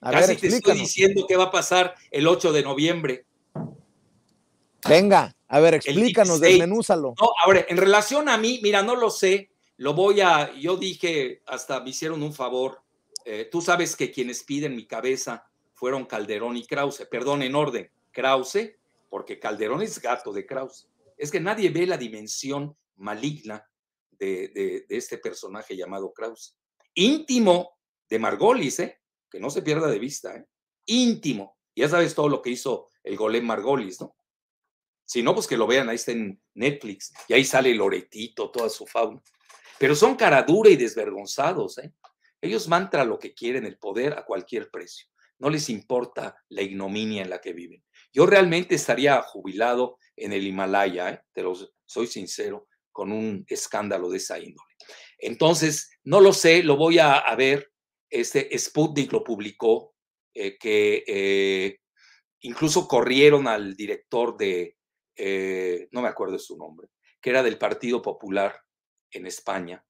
Casi te estoy diciendo qué va a pasar el 8 de noviembre. Venga, a ver, explícanos, desmenúzalo. No, ahora, en relación a mí, mira, no lo sé, lo voy a, yo dije, hasta me hicieron un favor. Eh, tú sabes que quienes piden mi cabeza fueron Calderón y Krause, perdón, en orden, Krause, porque Calderón es gato de Krause. Es que nadie ve la dimensión maligna de, de este personaje llamado Krause. Íntimo de Margolis, ¿eh? que no se pierda de vista, ¿eh? íntimo. Ya sabes todo lo que hizo el golem Margolis, ¿no? Si no, pues que lo vean, ahí está en Netflix, y ahí sale Loretito, toda su fauna. Pero son cara dura y desvergonzados, ¿eh? Ellos mantra lo que quieren, el poder a cualquier precio. No les importa la ignominia en la que viven. Yo realmente estaría jubilado en el Himalaya, ¿eh? te lo soy sincero, con un escándalo de esa índole. Entonces, no lo sé, lo voy a ver, este Sputnik lo publicó, eh, que eh, incluso corrieron al director de, eh, no me acuerdo de su nombre, que era del Partido Popular en España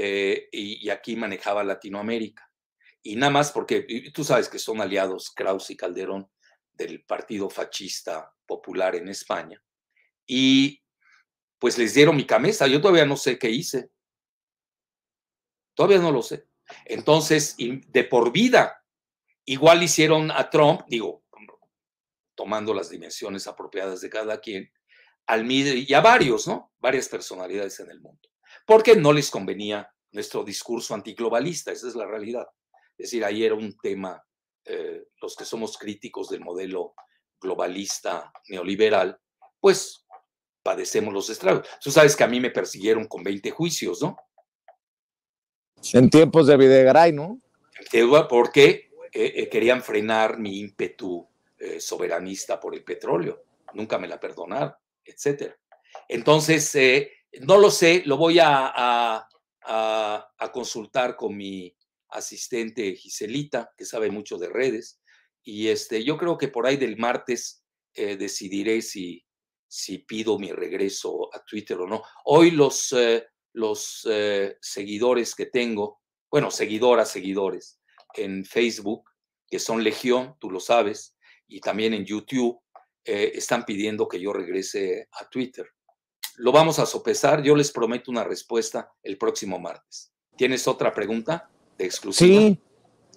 y, aquí manejaba Latinoamérica. Y nada más porque tú sabes que son aliados Kraus y Calderón del Partido Fascista Popular en España. Y pues les dieron mi camisa, yo todavía no sé qué hice. Todavía no lo sé. Entonces, de por vida, igual hicieron a Trump, digo, tomando las dimensiones apropiadas de cada quien, al y a varios, ¿no? Varias personalidades en el mundo, porque no les convenía nuestro discurso antiglobalista, esa es la realidad. Es decir, ahí era un tema, eh, los que somos críticos del modelo globalista neoliberal, pues padecemos los estragos. Tú sabes que a mí me persiguieron con 20 juicios, ¿no? En tiempos de Videgaray, ¿no? Porque eh, eh, querían frenar mi ímpetu eh, soberanista por el petróleo. Nunca me la perdonar, etc. Entonces, no lo sé, lo voy a, consultar con mi asistente Giselita, que sabe mucho de redes. Y este, yo creo que por ahí del martes decidiré si, si pido mi regreso a Twitter o no. Hoy los los eh, seguidores que tengo, bueno, seguidoras, seguidores, en Facebook, que son Legión, tú lo sabes, y también en YouTube, eh, están pidiendo que yo regrese a Twitter. Lo vamos a sopesar, yo les prometo una respuesta el próximo martes. ¿Tienes otra pregunta de exclusiva? Sí,